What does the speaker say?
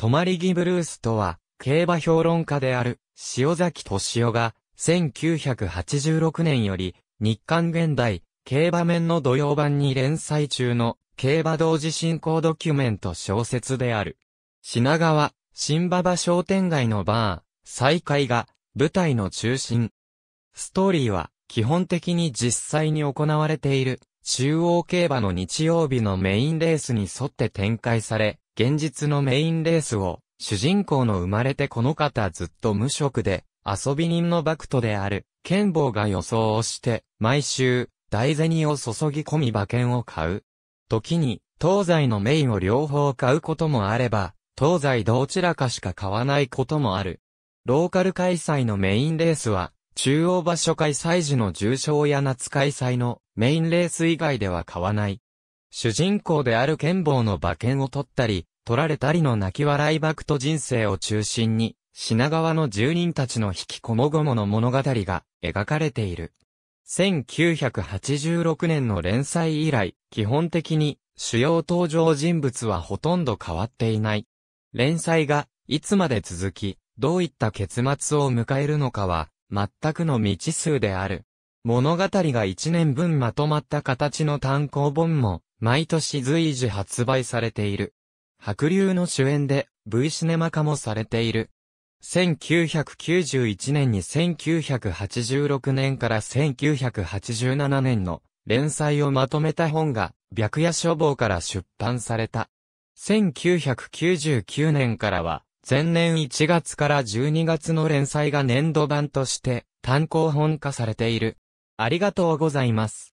止まり木ブルースとは、競馬評論家である、塩崎敏夫が、1986年より、日刊現代、競馬面の土曜版に連載中の、競馬同時進行ドキュメント小説である。品川、新馬場商店街のバー、再開が、舞台の中心。ストーリーは、基本的に実際に行われている、中央競馬の日曜日のメインレースに沿って展開され、現実のメインレースを、主人公の生まれてこの方ずっと無職で、遊び人のバクトである、剣坊が予想をして、毎週、大銭を注ぎ込み馬券を買う。時に、東西のメインを両方買うこともあれば、東西どちらかしか買わないこともある。ローカル開催のメインレースは、中央場所開催時の重賞や夏開催のメインレース以外では買わない。主人公である剣坊の馬券を取ったり、取られたりの泣き笑いバクと人生を中心に、品川の住人たちの引きこもごもの物語が描かれている。1986年の連載以来、基本的に主要登場人物はほとんど変わっていない。連載がいつまで続き、どういった結末を迎えるのかは、全くの未知数である。物語が一年分まとまった形の単行本も毎年随時発売されている。白龍の主演で V シネマ化もされている。1991年に1986年から1987年の連載をまとめた本が白夜書房から出版された。1999年からは前年1月から12月の連載が年度版として単行本化されている。ありがとうございます。